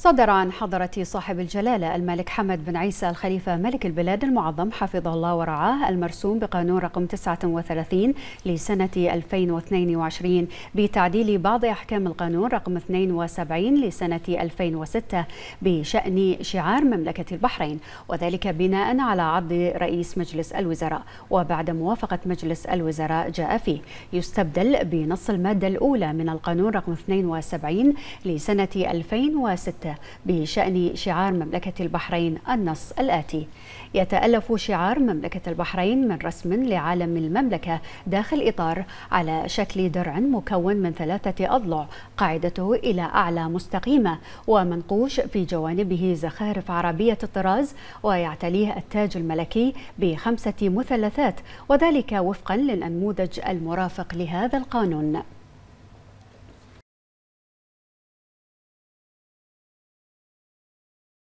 صدر عن حضرة صاحب الجلالة الملك حمد بن عيسى الخليفة ملك البلاد المعظم حفظه الله ورعاه المرسوم بقانون رقم 39 لسنة 2022 بتعديل بعض أحكام القانون رقم 72 لسنة 2006 بشأن شعار مملكة البحرين وذلك بناء على عرض رئيس مجلس الوزراء وبعد موافقة مجلس الوزراء جاء فيه يستبدل بنص المادة الأولى من القانون رقم 72 لسنة 2006 بشأن شعار مملكة البحرين النص الآتي يتألف شعار مملكة البحرين من رسم لعالم المملكة داخل إطار على شكل درع مكون من ثلاثة أضلع قاعدته إلى أعلى مستقيمة ومنقوش في جوانبه زخارف عربية الطراز ويعتليه التاج الملكي بخمسة مثلثات وذلك وفقا للأنموذج المرافق لهذا القانون